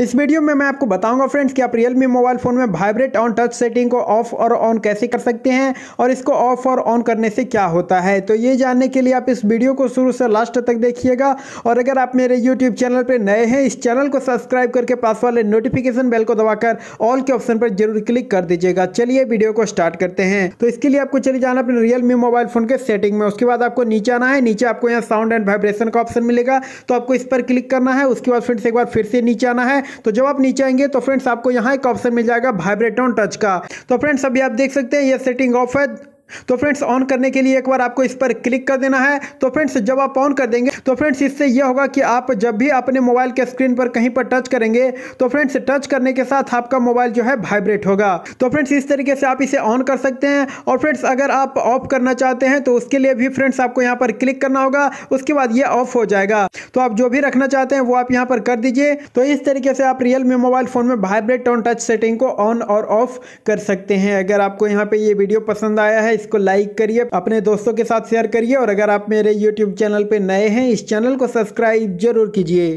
इस वीडियो में मैं आपको बताऊंगा फ्रेंड्स कि आप रियलमी मोबाइल फ़ोन में वाइब्रेट ऑन टच सेटिंग को ऑफ और ऑन कैसे कर सकते हैं और इसको ऑफ और ऑन करने से क्या होता है तो ये जानने के लिए आप इस वीडियो को शुरू से लास्ट तक देखिएगा और अगर आप मेरे यूट्यूब चैनल पर नए हैं इस चैनल को सब्सक्राइब करके पास वाले नोटिफिकेशन बेल को दबाकर ऑल के ऑप्शन पर जरूर क्लिक कर दीजिएगा चलिए वीडियो को स्टार्ट करते हैं तो इसके लिए आपको चले जाना अपने रियलमी मोबाइल फ़ोन के सेटिंग में उसके बाद आपको नीचे आना है नीचे आपको यहाँ साउंड एंड वाइब्रेशन का ऑप्शन मिलेगा तो आपको इस पर क्लिक करना है उसके बाद फ्रेंड्स एक बार फिर से नीचे आना है तो जब आप नीचे आएंगे तो फ्रेंड्स आपको यहाँ एक ऑप्शन मिल जाएगा ऑन टच का तो फ्रेंड्स अभी आप देख सकते हैं ये सेटिंग ऑफ है तो फ्रेंड्स ऑन करने के लिए एक बार आपको इस पर क्लिक कर देना है तो फ्रेंड्स जब आप ऑन कर देंगे तो फ्रेंड्स इससे यह होगा कि आप जब भी अपने मोबाइल के स्क्रीन पर कहीं पर टच करेंगे तो फ्रेंड्स टच करने के साथ आपका मोबाइल जो है वाइब्रेट होगा तो फ्रेंड्स इस तरीके से आप इसे ऑन कर सकते हैं और फ्रेंड्स अगर आप ऑफ करना चाहते हैं तो उसके लिए भी फ्रेंड्स आपको यहाँ पर क्लिक करना होगा उसके बाद ये ऑफ हो जाएगा तो आप जो भी रखना चाहते हैं वो आप यहाँ पर कर दीजिए तो इस तरीके से आप रियल मी मोबाइल फ़ोन में वाइब्रेट ऑन टच सेटिंग को ऑन और ऑफ कर सकते हैं अगर आपको यहाँ पर ये वीडियो पसंद आया है इसको लाइक करिए अपने दोस्तों के साथ शेयर करिए और अगर आप मेरे यूट्यूब चैनल पर नए हैं इस चैनल को सब्सक्राइब जरूर कीजिए